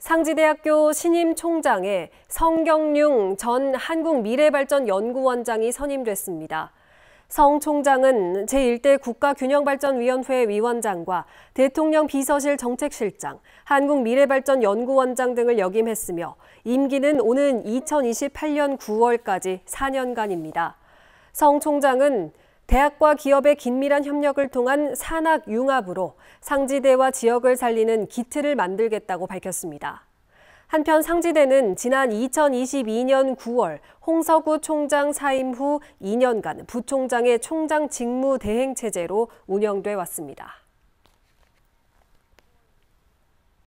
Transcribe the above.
상지대학교 신임 총장에 성경룡 전 한국미래발전연구원장이 선임됐습니다. 성 총장은 제1대 국가균형발전위원회 위원장과 대통령 비서실 정책실장, 한국미래발전연구원장 등을 역임했으며 임기는 오는 2028년 9월까지 4년간입니다. 성 총장은 대학과 기업의 긴밀한 협력을 통한 산학 융합으로 상지대와 지역을 살리는 기틀을 만들겠다고 밝혔습니다. 한편 상지대는 지난 2022년 9월 홍서구 총장 사임 후 2년간 부총장의 총장 직무 대행 체제로 운영돼 왔습니다.